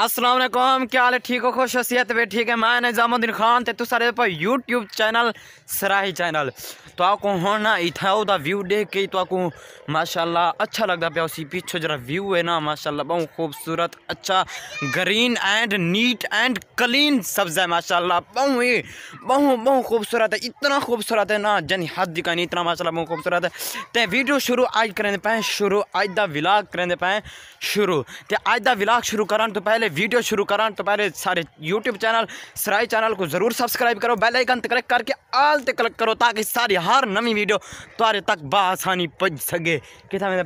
असलम क्या हाल है ठीक हो खुश सेहत पे ठीक है मैं निज़ामुद्दीन खान तो सारे पर यूट्यूब चैनल सराही चैनल तो आपको होना इतना ओदा व्यू देख के तो आपको माशाल्लाह अच्छा लगता पे उसी पीछे जरा व्यू है ना माशाल्लाह बहुत खूबसूरत अच्छा green and neat and clean सब्ज है माशाल्लाह बहुत ही बहुत बहुत खूबसूरत है इतना खूबसूरत है ना जन हद का नहीं इतना माशाल्लाह बहुत खूबसूरत है तो वीडियो शुरू आज करें पाए शुरू अज का विलाग करें पाए शुरू तो अज का विलाग शुरू करा तो पहले वीडियो शुरू करा तो पहले सारे यूट्यूब चैनल सराय चैनल को ज़रूर सब्सक्राइब करो बेल आइकन क्लिक करके आल तक क्लिक करो ताकि सारी हर नवी वीडियो तारे तक बसानी पज सके कितना मेरे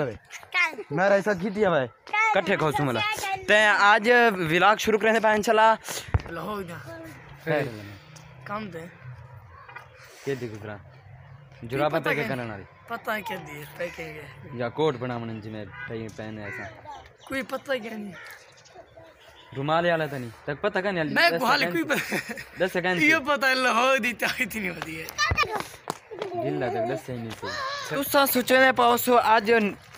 पे मेरा ऐसा खींच दिया भाई कट्ठे खोसू मिला ते आज विलाग शुरू करें पाए इंशाल्लाह कम दे ये देखो जरा जुराबा पैक करना पता है क्या दिए पैकिंग या कोट बना मन जी मैं पहने ऐसा कोई पता क्या नहीं रुमाल वाला था नहीं तक पता का नहीं मैं बाल कोई दस सेकंड ये पता है लाहौर दी ताई थी नहीं होती है दिल लगा दस सेकंड से तो सा सोचने पाओ आज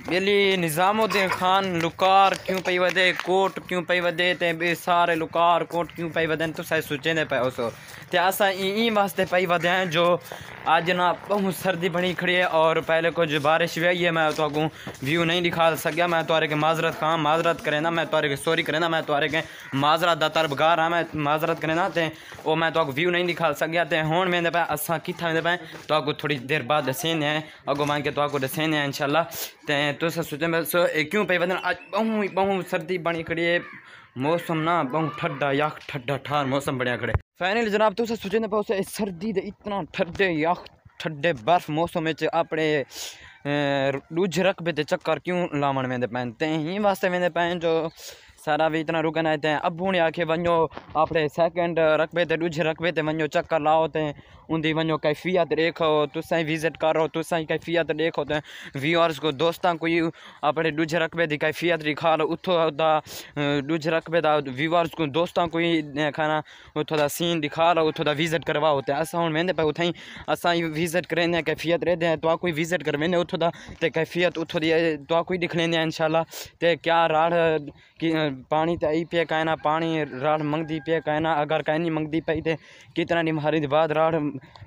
बेली निजामुद्दीन खान लुकार क्यों पई वदे कोट क्यों पई वदे ते बे सारे लुकार कोट क्यों पई वदन तो सा सोचने पाओ सो ते असा ई ई वास्ते पई वदे जो आज ना बहुत सर्दी बनी खड़ी है और पहले कुछ बारिश भी आई है मैं तो आगू व्यू नहीं दिखा सकिया मैं तुरे के माजरत खां माजरत करे ना मैं तुरे के सॉरी करे ना मैं तुरे के माजरत का गा रहा मैं माजरत करे ना तो वो मैं तो व्यू नहीं दिखा सकिया थे हूँ मैं पे असा कि पे तो आगू थोड़ी देर बाद दसेने हैं अगो मांग के तो आगू दसेने हैं इनशाला तो तुस सोचो क्यों पे वजन आज बहुत बहुत सर्दी बनी खड़ी है मौसम ना बहुत ठंडा या ठंडा ठार मौसम बढ़िया खड़े ફાઇનલ जनाब તો સૂચન પાસે શરદી દે ઇતના ઠંડે યાખ ઠંડે बर्फ मौसम ਵਿੱਚ ਆਪਣੇ दूज रकबे ते चक्कर क्यों लावन वेंदे पैन ते ही वास्ते वेंदे पैन जो सारा भी इतना रुकन है ते अबू ने आखे वञो अपने सेकंड रकबे ते दूजे रकबे ते वञो चक्कर लाओ ते उंदी वो कैफ़ियत देखो तुसां विज़िट करो तुसां कैफ़ियत देखो तो व्यूअर्स को दोस्तां को अपने डुज रकबे की कैफ़ियत दिखा लो दा डुज रकबे का व्यूअर्स को दोस्तों को खाना उत्थों का सीन दिखा लो उत्थों का विज़िट करवाओ तो अस हूँ वेंदे पे उतें अस विज़िट करेंदे कैफ़ियत रेंदे हैं तुआं कोई विज़िट वेंदे उत्थों का तो कैफ़ियत उतो की तुआं कोई दिख लेंदे इनशाला इंशाल्लाह क्या राड़ कि पानी तो आई पे कहना पानी राड़ मंगती पे कहना अगर कहनी मंगती पे तो कितना दिन दे बाद राड़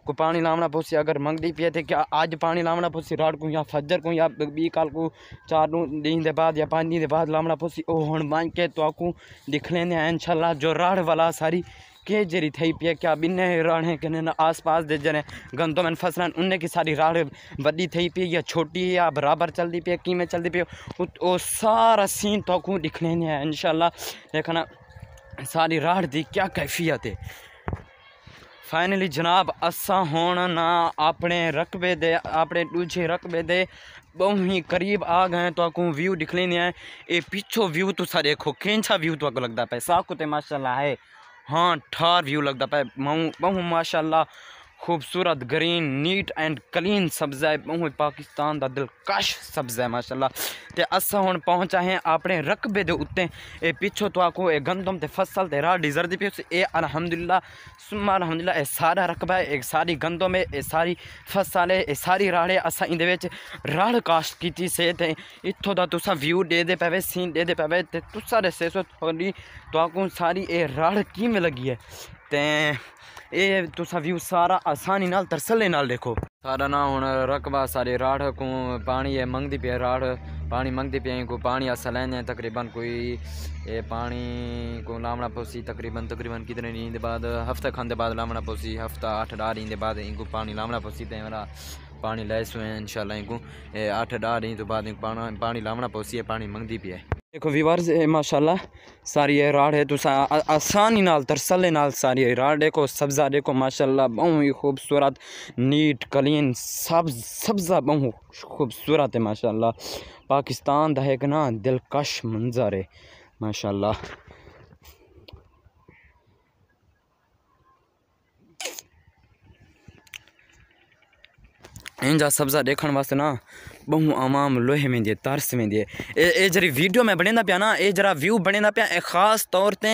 को पानी लावना पोसी अगर मंगती पिए थे क्या आज पानी लावना पोसी रात को या फजर को या बी कल को चार दिन के बाद या पाँच दिन के बाद लामना पोसी ओ हूँ मांग के तो आपको दिख लें इनशाला जो राड़ वाला सारी के जरी थी पिए क्या बिन्ने राणे कने ना आस पास दे जने गंदो मैंने फसल उन्ने की सारी राड़ बदी थी पी या छोटी या बराबर चलती पी किमें चलती पी वो सारा सीन तो दिख लेने हैं इनशाला देखना सारी राड़ दी क्या कैफियत है फाइनली जनाब असा हूँ ना अपने रकबे दे अपने दूजे रकबे दे बहु ही करीब आ गए तो आपको व्यू दिख लेने हैं ये पिछो व्यू तो सा देखो कैंसा व्यू तो आपको लगता पाए साकुते माशाल्लाह है हाँ ठार व्यू लगता पाए बहु माशाल्लाह खूबसूरत ग्रीन नीट एंड क्लीन सब्जा है पाकिस्तान का दिलकश सब्जा है माशाला तो अस हूँ पहुँचा है अपने रकबे के उत्ते पिछों तो आखो ए गंदम तो फसल तो राह डिजरती पी ए अलहमदुल्ला सुमा अलहमदुल्ला सारा रकबा है सारी गंदम है ये सारी फसल है ये सारी है अस इन राड़ काश्त की से इतों का तुसा व्यू दे दे पवे सीन दे दे पवे तो तुसा दसे सो थोड़ी तो आखू सारी ये राड़ किमें लगी है ਤੇ ਇਹ ਤੁਸੀਂ ਵਿਊ ਸਾਰਾ ਆਸਾਨੀ ਨਾਲ ਤਰਸਲੇ ਨਾਲ ਦੇਖੋ ਸਾਰਾ ਨਾ ਹੁਣ ਰਕਬਾ ਸਾਰੇ ਰਾੜ ਕੋ ਪਾਣੀ ਇਹ ਮੰਗਦੀ ਪਿਆ ਰਾੜ पानी मंगती पे को पानी अस लेने तकरीबन कोई ये पानी को लामना पोसी तकरीबन तकरीबन कितने दिन बाद हफ्ता खान के बाद लामना पोसी हफ्ता अठ डार दिन बाद इनको पानी लामना पोसी तो मेरा पानी लाए सुए इन इंशाल्लाह इनको आठ डा रही तो बाद पानी लावना पोसी है पानी मंगती पी है देखो विवर माशाला सारी है राड है तुसा आसानी नाल तरसले नाल सारी है राड देखो सब्ज़ा देखो माशाला बहुत ही खूबसूरत नीट कलीन सब सब्ज़ा बहुत खूबसूरत है माशाला पाकिस्तान का एक ना दिलकश मंजर है माशाला इन सब्जा देखने वास्ते ना बहु आवाम लोहे में दिए तरस में दिए ये जरी वीडियो में बने पाया ना ये जरा व्यू बने पाया ए खास तौर ते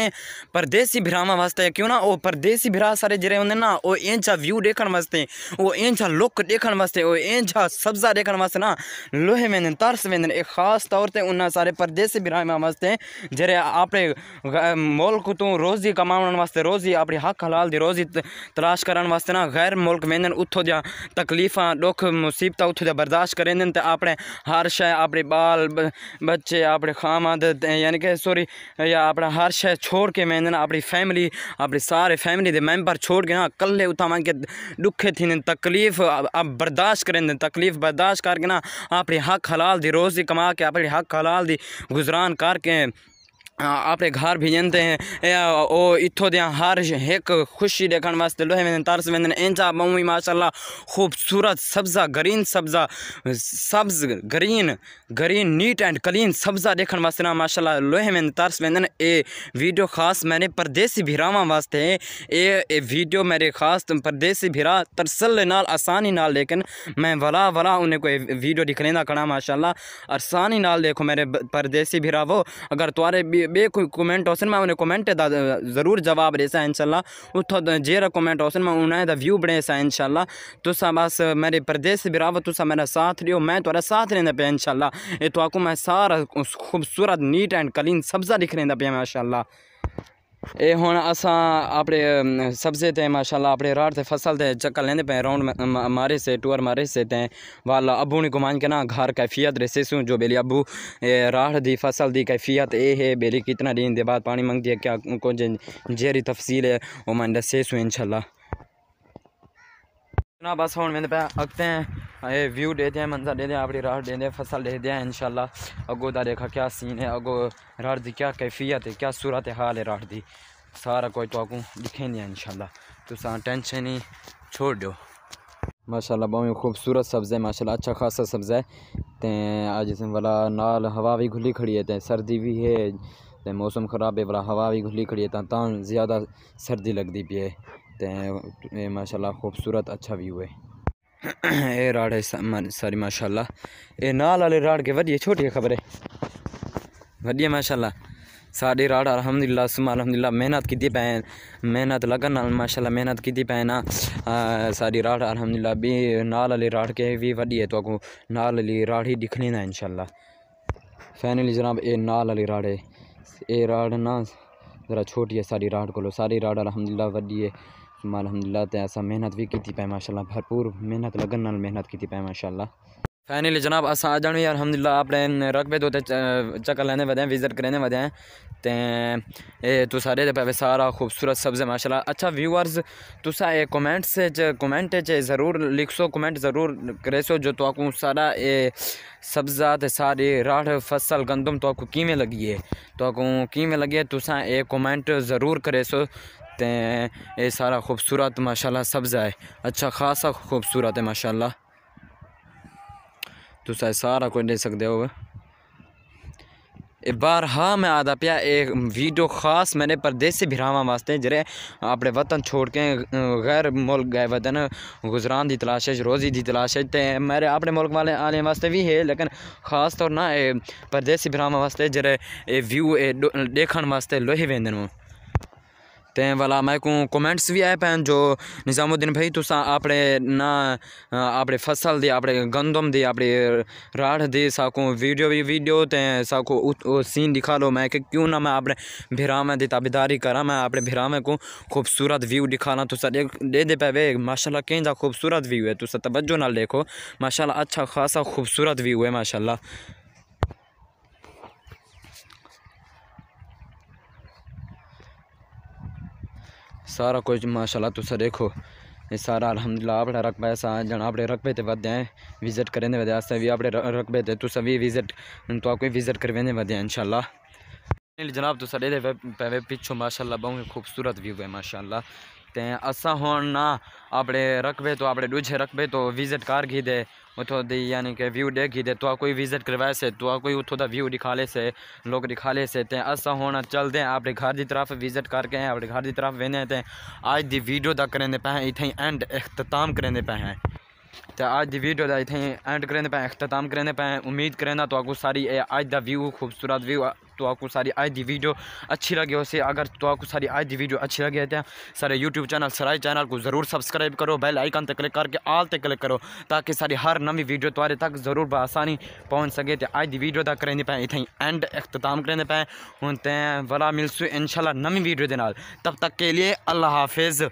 परदेसी भ्रावां वास्ते क्यों ना वो परदेसी भ्रा सारे जरे होंगे ना वो इन व्यू देखने वास्ते वो इंझा लुक देखने वास्ते वो इन सब्जा देखने वास्ते ना लोहे में तरस वेंद खास तौर पर उन सारे परदेसी भ्रावां वास्ते जरे अपने मुल्क तो रोजी कमाने वास्ते रोजी अपने हक हलाल की रोजी तलाश करने वास्ते ना गैर मुल्क वेंदन उतों दिया तकलीफा दुख मुसीबत उतों दिया बर्दाश्त करेंदन अपने हर शाय अपने बाल बच्चे अपने खाम यानी कि सॉरी या अपना हर शाय छोड़ के मैं अपनी फैमिली अपने सारे फैमिली के मैंबर छोड़ के ना कल उतना के दुखे थी तकलीफ आप बर्दाश्त करें तकलीफ बर्दाश्त करके ना अपने हक हलाल दी रोज़ी कमा के अपने हक हलाल दी गुजरान करके अपने भी जनते हैं હે ઓ ઇથો हर હાર खुशी देखने वास्ते लोहे में મેં તારસ વેંદન એંચા બમવી माशाल्लाह खूबसूरत सब्जा ग्रीन सब्जा सब्ज green green neat and clean सब्ज़ा देखने वास्ते ना माशाल्लाह लोहे में तरस वेंदन ए वीडियो खास मैंने परदेसी भिरावा वास्ते ए ए वीडियो मेरे खास परदेसी भिरा तरसल नाल आसानी नाल लेकिन मैं वला वला उन्हें कोई वीडियो दिखने ना कड़ा माशाल्लाह आसानी नाल देखो मेरे परदेसी वो अगर तुम्हारे बे कमेंट ऑप्शन में उन्हें कमेंट ज़रूर जवाब रेसा इनशाला उतो जेरा कमेंट ऑप्शन में उन्हें दा व्यू बनेसा इनशाला सा बस मेरे प्रदेश बिराव सा मेरा साथ लियो मैं थोड़ा साथ रहना पे इनशाला ये तो मैं सारा खूबसूरत नीट एंड क्लीन सब्जा दिख रहा पे माशाल्लाह ये हूँ असा अपने सब्जे તે माशाला अपने राड़ से फसल से चक्कर लेंदे पे राउंड मारे से टूर मारे से ते वाल अबू ने घुमा के ना घर कैफियत रेसे सू जो बेली अबू राड दी फसल दी कैफियत ए है बेली कितना दिन दे बाद पानी मंगती है क्या कुछ जेरी तफसील है वो मैं दसे सू इनशाला ना बस हूँ मैंने पे अगते हैं हाँ, ये व्यू दे दें मंजर दे दें अपनी रड़ दे दें फसल दे दें इनशाला अगो दा देखा क्या सीन है अगो रड़ दी क्या कैफियत है क्या सूरत हाल है रड़ दी सारा कोई तो आगू दिखें दिया इनशाला तुस टेंशन ही छोड़ दो माशाला बहुत खूबसूरत सब्ज़ है माशा अच्छा खासा सब्ज़ है तो अज वाला नाल हवा भी घुली खड़ी है तो सर्दी भी है तो मौसम ख़राब है वाला हवा भी घुली खड़ी है तो ता ज़्यादा सर्दी लगती पी है तो माशाल्लाह खूबसूरत अच्छा व्यू है ये राड है सारी माशाल्लाह ये नाल वाले राड के वजिए छोटी खबर है वजिए माशाल्लाह सारी राड अलहमदिल्ला सुमा अलहमदिल्ला मेहनत की पै मेहनत लगन नाल माशाला मेहनत की पै ना सारी राड अलहमदिल्ला भी नाल वाले राड के भी वजिए तो अगू नाल वाली राड ही दिखने ना इनशाला फाइनली जनाब ये नाल वाली राड है ये राड ना ज़रा छोटी है सारी राड को सारी राड अलहमदिल्ला वजिए अलहमदिल्ला तो असा मेहनत भी की पाए माशाला भरपूर मेहनत लगन मेहनत की पाए माशाला फाइनली जनाब अस आ जाने अलहमदिल्ला अपने रकबे तो चक्कर लेने वदे हैं विजिट करने वदे हैं ते ए सारे पे सारा खूबसूरत सब्ज़ माशाल्लाह अच्छा व्यूअर्स तुस ए कमेंट से कमेंट च ज़रूर लिखसो कमेंट ज़रूर करेसो जो तो आपको सारा ए सब्ज़ा ते सारी राठ फसल गंदम तो आपको किमें लगी है तो आपको किमें लगी है तुसा ए कमेंट ज़रूर करेसो सकते हैं ये सारा खूबसूरत माशाल्लाह सब्ज़ा है अच्छा खासा खूबसूरत है माशाल्लाह तुसा तो सारा कुछ ले सकते हो बारहा मैं आधा पिया एक वीडियो ख़ास मैंने परदेसी भरावा वास्ते जरे अपने वतन छोड़ के गैर मुल्क गए वतन गुजरान की तलाश रोज़ी की तलाश तो मेरे अपने मुल्क वाले आने वास्ते भी है लेकिन ख़ास तौर ना परदेसी भरावा वास्ते जरे व्यू देखने वास्ते लोहे वेंदन તે વાલા મેકો કમેન્ટસ વી આય પેન જો નિઝામુદ્દીન ભાઈ તુસા આપડે ના આપડે ફસલ દે આપડે ઘંદમ દે આપડી રાળ દે સાકો વિડિયો વી વિડિયો તે સાકો ઓ સીન દિખા લો મે કે ક્યું ના મે આપડે ભરામે દીતા બિદારી કર મે આપડે ભરામે કો ખુબસુરત વ્યૂ દિખાના તુસા દે દે પે વે માશાલ્લા કેંદા ખુબસુરત વ્યૂ હે તુસા તવજ્જો ન લેખો માશાલ્લા અચ્છા ખાસા ખુબસુરત વ્યૂ હે માશાલ્લા सारा कुछ माशाल्लाह तुसा देखो ये सारा अलहमदिल्ला अपने रकबा ऐसा जना अपने रकबे ते है विज़िट करने वधे अस भी अपने रकबे से तुस भी विज़िट तो आपको विज़िट करवाने वधे इंशाल्लाह जनाब दे पिछों माशाल्लाह बहुत खूबसूरत व्यू है माशाल्लाह ना अपने આપણે तो તો આપણે ડૂછે तो विजिट कर घी दे उतो दी यानी कि व्यू घी दे तो कोई विजिट करवाए से तो कोई उतो का व्यू दिखा ले से लोग दिखा ले से ते असा होना चलते हैं अपने घर की तरफ विजिट करके अपने घर की तरफ वेने ते आज दी वीडियो तक करें पे इतें एंड अख्ताम करें पे तो आज की वीडियो का इतें एंड करें पे अख्ताम करें पाए उम्मीद करें तो आपको सारी आज का व्यू खूबसूरत व्यू तो आपको सारी आज की वीडियो अच्छी लगी उसे अगर तो आपको सारी आज की वीडियो अच्छी लगी तो सारे यूट्यूब चैनल सराय चैनल को ज़रूर सब्सक्राइब करो बेल आइकन तक क्लिक करके आल तक क्लिक करो ताकि सारी हर नवी वीडियो तुम्हारे तक ज़रूर बसानी पहुँच सके तो आज की वीडियो तक करें पे इतें एंड अख्ताम करें पाए हूँ तैं वाला मिलसू इनशाला नवी वीडियो के नाल तब तक के लिए अल्लाह हाफिज़